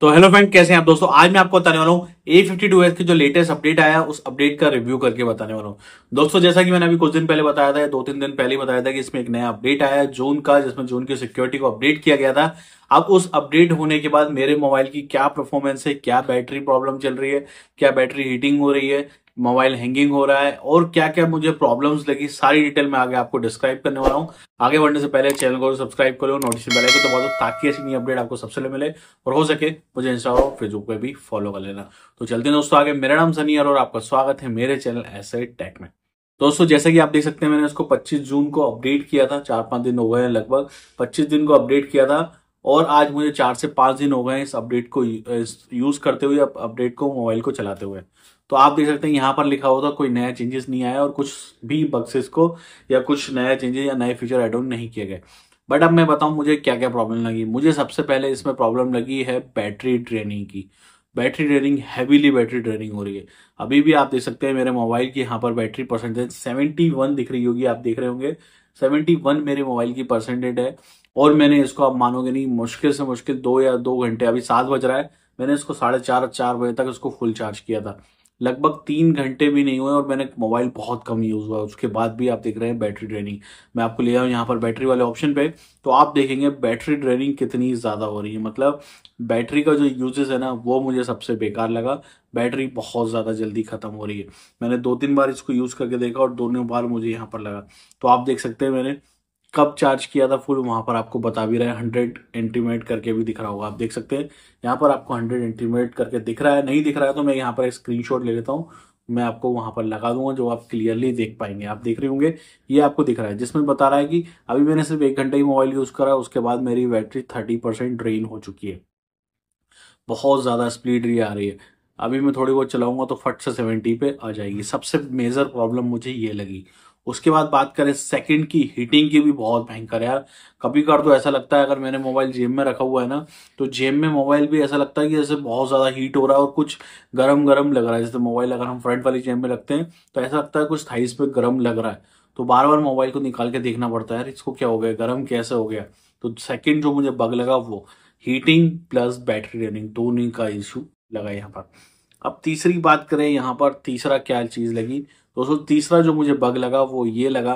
तो hello friend कैसे हैं आप दोस्तों आज मैं आपको बताने वाला हूँ ए फिफ्टी टू एस की जो लेटेस्ट अपडेट आया उस अपडेट का रिव्यू करके बताने वाला हूँ दोस्तों जैसा कि मैंने अभी कुछ दिन पहले बताया था दो तीन दिन पहले बताया था कि इसमें एक नया अपडेट आया जून का जिसमें जून की सिक्योरिटी को अपडेट किया गया था अब उस अपडेट होने के बाद मेरे मोबाइल की क्या परफॉर्मेंस है क्या बैटरी प्रॉब्लम चल रही है क्या बैटरी हीटिंग हो रही है मोबाइल हैंगिंग हो रहा है और क्या क्या मुझे प्रॉब्लम्स लगी सारी डिटेल मैं आगे आपको डिस्क्राइब करने वाला हूँ आगे बढ़ने से पहले चैनल को सब्सक्राइब करो नोटिस बेल आइकन दबा दो ताकि ऐसी नई अपडेट आपको सबसे पहले मिले और हो सके मुझे इंस्टाग्राम फेसबुक पे भी फॉलो कर लेना तो चलते हैं दोस्तों आगे मेरा नाम सनी और आपका स्वागत है मेरे चैनल ऐसे टेक में दोस्तों जैसे कि आप देख सकते हैं मैंने उसको 25 जून को अपडेट किया था चार पांच दिन हो गए हैं लगभग 25 दिन को अपडेट किया था और आज मुझे चार से पांच दिन हो गए हैं इस अपडेट को यूज करते हुए अपडेट को मोबाइल को चलाते हुए तो आप देख सकते हैं यहाँ पर लिखा होता कोई नया चेंजेस नहीं आया और कुछ भी बक्सेस को या कुछ नया चेंजेस या नए फीचर एड ऑन नहीं किए गए बट अब मैं बताऊं मुझे क्या क्या प्रॉब्लम लगी मुझे सबसे पहले इसमें प्रॉब्लम लगी है बैटरी ड्रेनिंग की battery draining heavily battery draining हो रही है अभी भी आप देख सकते हैं मेरे मोबाइल की यहाँ पर बैटरी परसेंटेज सेवेंटी वन दिख रही होगी आप देख रहे होंगे सेवेंटी वन मेरे मोबाइल की परसेंटेज है और मैंने इसको आप मानोगे नहीं मुश्किल से मुश्किल दो या दो घंटे अभी सात बज रहा है मैंने इसको साढ़े चार चार बजे तक इसको फुल चार्ज किया था लगभग तीन घंटे भी नहीं हुए और मैंने मोबाइल बहुत कम यूज़ हुआ उसके बाद भी आप देख रहे हैं बैटरी ड्रेनिंग मैं आपको ले आऊँ यहाँ पर बैटरी वाले ऑप्शन पे तो आप देखेंगे बैटरी ड्रेनिंग कितनी ज़्यादा हो रही है मतलब बैटरी का जो यूजेस है ना वो मुझे सबसे बेकार लगा बैटरी बहुत ज़्यादा जल्दी ख़त्म हो रही है मैंने दो तीन बार इसको यूज़ करके देखा और दोनों बार मुझे यहाँ पर लगा तो आप देख सकते हैं मैंने कब चार्ज किया था फुल वहां पर आपको बता भी रहा है हंड्रेड एंटीमेट करके भी दिख रहा होगा आप देख सकते हैं यहाँ पर आपको हंड्रेड एंटीमेट करके दिख रहा है नहीं दिख रहा है तो मैं यहाँ पर एक स्क्रीन ले लेता हूँ मैं आपको वहां पर लगा दूंगा जो आप क्लियरली देख पाएंगे आप देख रहे होंगे ये आपको दिख रहा है जिसमें बता रहा है कि अभी मैंने सिर्फ एक घंटे ही मोबाइल यूज करा उसके बाद मेरी बैटरी थर्टी परसेंट ड्रेन हो चुकी है बहुत ज्यादा स्पीड ये आ रही है अभी मैं थोड़ी बहुत चलाऊंगा तो फट से सेवेंटी पे आ जाएगी सबसे मेजर प्रॉब्लम मुझे ये लगी उसके बाद बात करें सेकंड की हीटिंग की भी बहुत भयंकर है यार कभी कर तो ऐसा लगता है अगर मैंने मोबाइल जेब में रखा हुआ है ना तो जेब में मोबाइल भी ऐसा लगता है कि जैसे बहुत ज़्यादा हीट हो रहा है और कुछ गरम गरम लग रहा है जैसे मोबाइल अगर हम फ्रंट वाली जेब में रखते हैं तो ऐसा लगता है कुछ थाइस पे गर्म लग रहा है तो बार बार मोबाइल को निकाल के देखना पड़ता है यार इसको क्या हो गया गर्म कैसे हो गया तो सेकेंड जो मुझे बग लगा वो हीटिंग प्लस बैटरी रनिंग दोनों का इशू लगा यहाँ पर अब तीसरी बात करें यहाँ पर तीसरा क्या चीज़ लगी दोस्तों तीसरा जो मुझे बग लगा वो ये लगा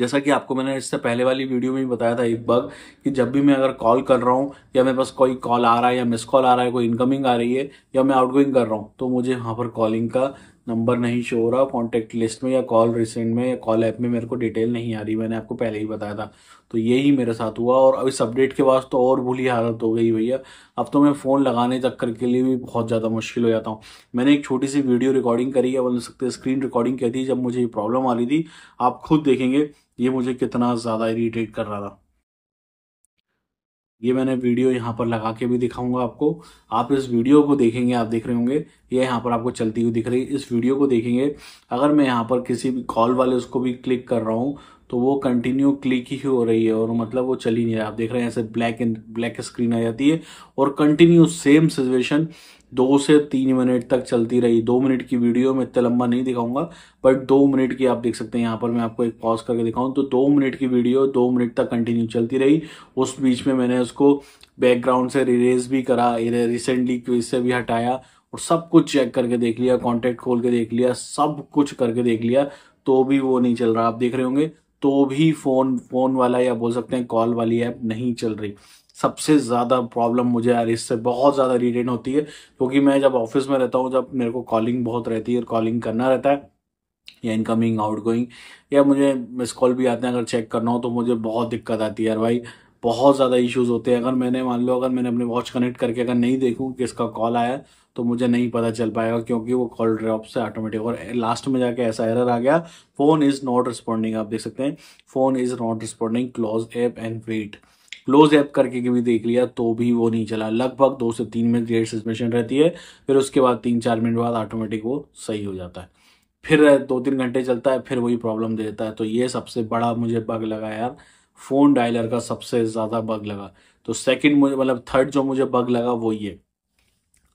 जैसा कि आपको मैंने इससे पहले वाली वीडियो में भी बताया था एक बग कि जब भी मैं अगर कॉल कर रहा हूँ या मेरे पास कोई कॉल आ रहा है या मिस कॉल आ रहा है कोई इनकमिंग आ रही है या मैं आउटगोइंग कर रहा हूँ तो मुझे वहाँ पर कॉलिंग का नंबर नहीं शो हो रहा कॉन्टैक्ट लिस्ट में या कॉल रिसेंट में या कॉल ऐप में मेरे को डिटेल नहीं आ रही मैंने आपको पहले ही बताया था तो यही मेरे साथ हुआ और अब इस अपडेट के बाद तो और भूली हालत हो गई भैया अब तो मैं फ़ोन लगाने चक्कर के लिए भी बहुत ज़्यादा मुश्किल हो जाता हूँ मैंने एक छोटी सी वीडियो रिकॉर्डिंग करी है बोल सकते स्क्रीन रिकॉर्डिंग कहती थी जब मुझे ये प्रॉब्लम आ रही थी आप खुद देखेंगे ये मुझे कितना ज़्यादा इरीटेट कर रहा था ये मैंने वीडियो यहाँ पर लगा के भी दिखाऊंगा आपको आप इस वीडियो को देखेंगे आप देख रहे होंगे ये यह यहाँ पर आपको चलती हुई दिख रही है इस वीडियो को देखेंगे अगर मैं यहाँ पर किसी भी कॉल वाले उसको भी क्लिक कर रहा हूँ तो वो कंटिन्यू क्लिक ही हो रही है और मतलब वो चली नहीं रहा आप देख रहे हैं ऐसे ब्लैक एंड ब्लैक स्क्रीन आ जाती है और कंटिन्यू सेम सिचुएशन दो से तीन मिनट तक चलती रही दो मिनट की वीडियो में इतना लंबा नहीं दिखाऊंगा बट दो मिनट की आप देख सकते हैं यहाँ पर मैं आपको एक पॉज करके दिखाऊं तो दो मिनट की वीडियो दो मिनट तक कंटिन्यू चलती रही उस बीच में मैंने उसको बैकग्राउंड से रिरेज भी करा रिसेंटली क्विज से भी हटाया और सब कुछ चेक करके देख लिया कॉन्टेक्ट खोल के देख लिया सब कुछ करके देख लिया तो भी वो नहीं चल रहा आप देख रहे होंगे तो भी फ़ोन फ़ोन वाला या बोल सकते हैं कॉल वाली ऐप नहीं चल रही सबसे ज़्यादा प्रॉब्लम मुझे यार इससे बहुत ज़्यादा रिटेन होती है क्योंकि मैं जब ऑफिस में रहता हूँ जब मेरे को कॉलिंग बहुत रहती है कॉलिंग करना रहता है या इनकमिंग गोइंग या मुझे मिस कॉल भी आते हैं अगर चेक करना हो तो मुझे बहुत दिक्कत आती है यार भाई बहुत ज़्यादा इश्यूज होते हैं अगर मैंने मान लो अगर मैंने अपने वॉच कनेक्ट करके अगर नहीं देखूँ किसका कॉल आया है तो मुझे नहीं पता चल पाएगा क्योंकि वो कॉल ड्रॉप से ऑटोमेटिक और लास्ट में जाके ऐसा एरर आ गया फ़ोन इज़ नॉट रिस्पॉन्डिंग आप देख सकते हैं phone is not responding close app and wait close app करके भी देख लिया तो भी वो नहीं चला लगभग दो से तीन मिनट डेढ़ सस्पेंशन रहती है फिर उसके बाद तीन चार मिनट बाद ऑटोमेटिक वो सही हो जाता है फिर दो तीन घंटे चलता है फिर वही प्रॉब्लम दे देता है तो ये सबसे बड़ा मुझे बग लगा यार फ़ोन डायलर का सबसे ज़्यादा बग लगा तो सेकंड मुझे मतलब थर्ड जो मुझे बग लगा वो ये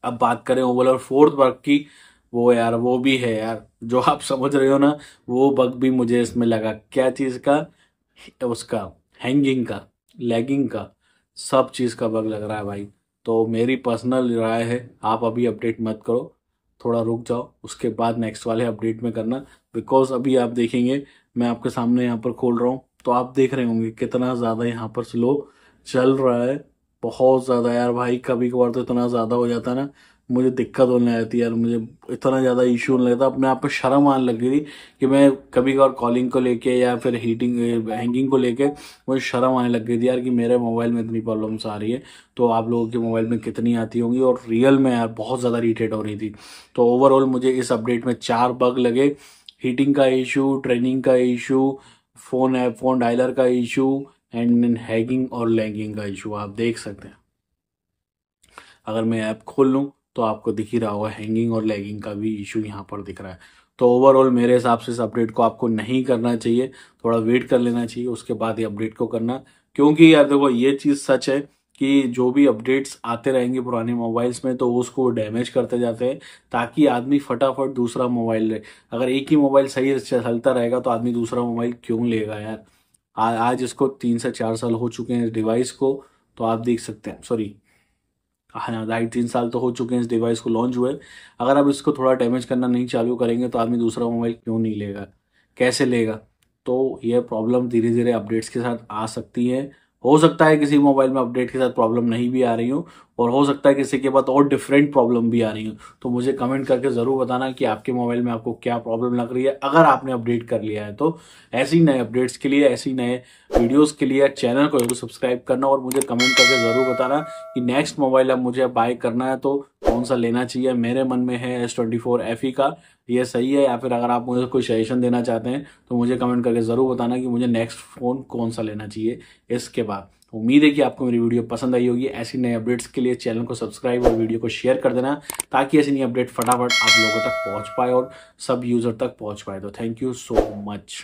अब बात करें ओवरऑल फोर्थ बग की वो यार वो भी है यार जो आप समझ रहे हो ना वो बग भी मुझे इसमें लगा क्या चीज़ का उसका हैंगिंग का लेगिंग का सब चीज़ का बग लग रहा है भाई तो मेरी पर्सनल राय है आप अभी अपडेट मत करो थोड़ा रुक जाओ उसके बाद नेक्स्ट वाले अपडेट में करना बिकॉज अभी आप देखेंगे मैं आपके सामने यहाँ पर खोल रहा हूँ तो आप देख रहे होंगे कितना ज़्यादा यहाँ पर स्लो चल रहा है बहुत ज़्यादा यार भाई कभी कभार तो इतना ज़्यादा हो जाता है ना मुझे दिक्कत होने लगती यार मुझे इतना ज़्यादा इशू होने लगता अपने आप पर शर्म आने लग थी कि मैं कभी कभार कॉलिंग को लेके या फिर हीटिंग हैंगिंग को लेके मुझे शर्म आने लग गई थी यार कि मेरे मोबाइल में इतनी प्रॉब्लम्स आ रही है तो आप लोगों के मोबाइल में कितनी आती होंगी और रियल में यार बहुत ज़्यादा रिटेट हो रही थी तो ओवरऑल मुझे इस अपडेट में चार बग लगे हीटिंग का इशू ट्रेनिंग का issue phone app phone dialer का इशू एंड हैगिंग और लैगिंग का इशू आप देख सकते हैं अगर मैं ऐप खोल लूँ तो आपको दिख ही रहा होगा हैंगिंग और लैगिंग का भी इशू यहाँ पर दिख रहा है तो ओवरऑल मेरे हिसाब से इस अपडेट को आपको नहीं करना चाहिए थोड़ा वेट कर लेना चाहिए उसके बाद ये अपडेट को करना क्योंकि यार देखो ये चीज़ सच है कि जो भी अपडेट्स आते रहेंगे पुराने मोबाइल्स में तो उसको डैमेज करते जाते हैं ताकि आदमी फटाफट दूसरा मोबाइल ले अगर एक ही मोबाइल सही चलता रहेगा तो आदमी दूसरा मोबाइल क्यों लेगा यार आ, आज इसको तीन से चार साल हो चुके हैं इस डिवाइस को तो आप देख सकते हैं सॉरी हाँ, हाँ ढाई तीन साल तो हो चुके हैं इस डिवाइस को लॉन्च हुए अगर आप इसको थोड़ा डैमेज करना नहीं चालू करेंगे तो आदमी दूसरा मोबाइल क्यों नहीं लेगा कैसे लेगा तो यह प्रॉब्लम धीरे धीरे अपडेट्स के साथ आ सकती है हो सकता है किसी मोबाइल में अपडेट के साथ प्रॉब्लम नहीं भी आ रही हो और हो सकता है किसी के बाद और डिफरेंट प्रॉब्लम भी आ रही हो तो मुझे कमेंट करके ज़रूर बताना कि आपके मोबाइल में आपको क्या प्रॉब्लम लग रही है अगर आपने अपडेट कर लिया है तो ऐसी नए अपडेट्स के लिए ऐसी नए वीडियोस के लिए चैनल को जरूर सब्सक्राइब करना और मुझे कमेंट करके ज़रूर बताना कि नेक्स्ट मोबाइल अब मुझे बाय करना है तो कौन सा लेना चाहिए मेरे मन में है S twenty four F E का ये सही है या फिर अगर आप मुझे कोई सजेशन देना चाहते हैं तो मुझे कमेंट करके ज़रूर बताना कि मुझे नेक्स्ट फ़ोन कौन सा लेना चाहिए इसके बाद उम्मीद है कि आपको मेरी वीडियो पसंद आई होगी ऐसी नए अपडेट्स के लिए चैनल को सब्सक्राइब और वीडियो को शेयर कर देना ताकि ऐसी नई अपडेट फटाफट आप लोगों तक पहुँच पाए और सब यूज़र तक पहुँच पाए तो थैंक यू सो मच